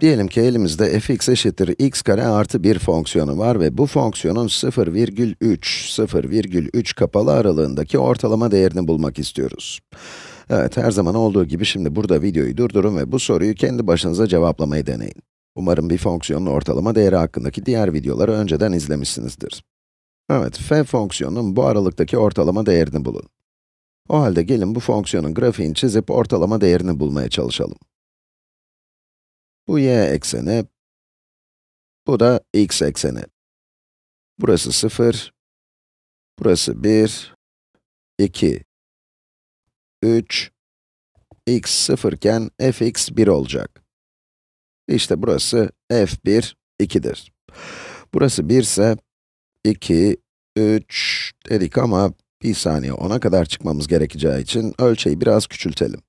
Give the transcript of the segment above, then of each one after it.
Diyelim ki elimizde fx eşittir x kare artı 1 fonksiyonu var ve bu fonksiyonun 0,3, 0,3 kapalı aralığındaki ortalama değerini bulmak istiyoruz. Evet, her zaman olduğu gibi şimdi burada videoyu durdurun ve bu soruyu kendi başınıza cevaplamayı deneyin. Umarım bir fonksiyonun ortalama değeri hakkındaki diğer videoları önceden izlemişsinizdir. Evet, f fonksiyonunun bu aralıktaki ortalama değerini bulun. O halde gelin bu fonksiyonun grafiğini çizip ortalama değerini bulmaya çalışalım. Bu y ekseni, bu da x ekseni. Burası 0, burası 1, 2, 3, x 0 iken fx 1 olacak. İşte burası f1, 2'dir. Burası 1 ise 2, 3 dedik ama bir saniye 10'a kadar çıkmamız gerekeceği için ölçeği biraz küçültelim.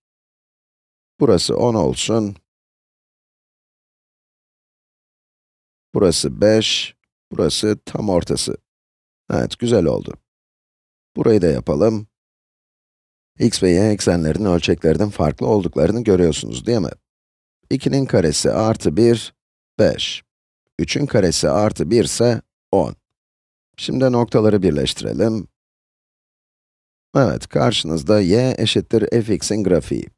Burası 10 olsun, Burası 5, burası tam ortası. Evet, güzel oldu. Burayı da yapalım. x ve y eksenlerinin ölçeklerinin farklı olduklarını görüyorsunuz değil mi? 2'nin karesi artı 1, 5. 3'ün karesi artı 1 ise 10. Şimdi noktaları birleştirelim. Evet, karşınızda y eşittir fx'in grafiği.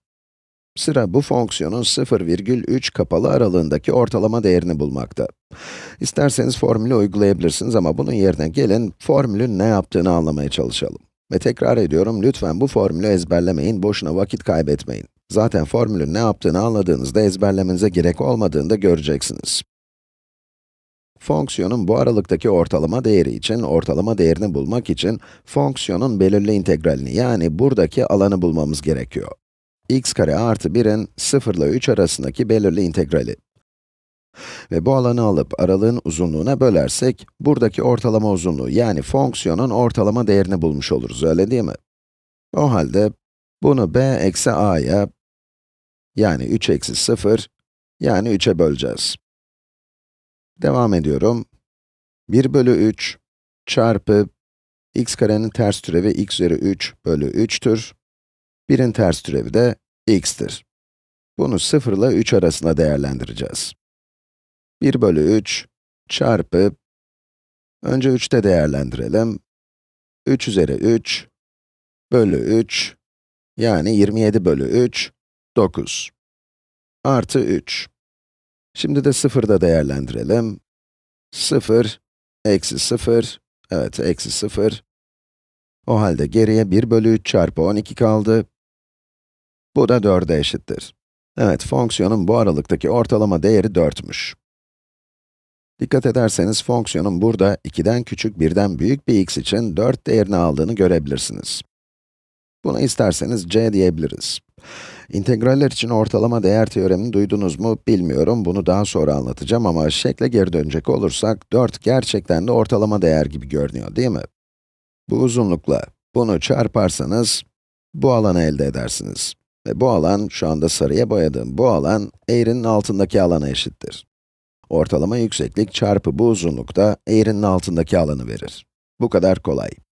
Sıra bu fonksiyonun 0,3 kapalı aralığındaki ortalama değerini bulmakta. İsterseniz formülü uygulayabilirsiniz ama bunun yerine gelin formülün ne yaptığını anlamaya çalışalım. Ve tekrar ediyorum, lütfen bu formülü ezberlemeyin, boşuna vakit kaybetmeyin. Zaten formülün ne yaptığını anladığınızda ezberlemenize gerek olmadığını da göreceksiniz. Fonksiyonun bu aralıktaki ortalama değeri için, ortalama değerini bulmak için, fonksiyonun belirli integralini yani buradaki alanı bulmamız gerekiyor x kare artı 1'in 0 ile 3 arasındaki belirli integrali. Ve bu alanı alıp aralığın uzunluğuna bölersek, buradaki ortalama uzunluğu yani fonksiyonun ortalama değerini bulmuş oluruz, öyle değil mi? O halde bunu b eksi a'ya, yani 3 eksi 0, yani 3'e böleceğiz. Devam ediyorum. 1 bölü 3 çarpı x karenin ters türevi x üzeri 3 bölü 3'tür. 1'in ters türevi de x'tir. Bunu 0 ile 3 arasında değerlendireceğiz. 1 bölü 3 çarpı, önce 3'te değerlendirelim. 3 üzeri 3 bölü 3, yani 27 bölü 3, 9. Artı 3. Şimdi de 0'da değerlendirelim. 0, eksi 0, evet eksi 0. O halde geriye 1 bölü 3 çarpı 12 kaldı. Bu da 4'e eşittir. Evet, fonksiyonun bu aralıktaki ortalama değeri 4'müş. Dikkat ederseniz fonksiyonun burada 2'den küçük 1'den büyük bir x için 4 değerini aldığını görebilirsiniz. Buna isterseniz c diyebiliriz. İntegraller için ortalama değer teoremini duydunuz mu bilmiyorum, bunu daha sonra anlatacağım ama şekle geri dönecek olursak 4 gerçekten de ortalama değer gibi görünüyor değil mi? Bu uzunlukla bunu çarparsanız bu alanı elde edersiniz. Ve bu alan, şu anda sarıya boyadığım bu alan, eğrinin altındaki alana eşittir. Ortalama yükseklik çarpı bu uzunlukta eğrinin altındaki alanı verir. Bu kadar kolay.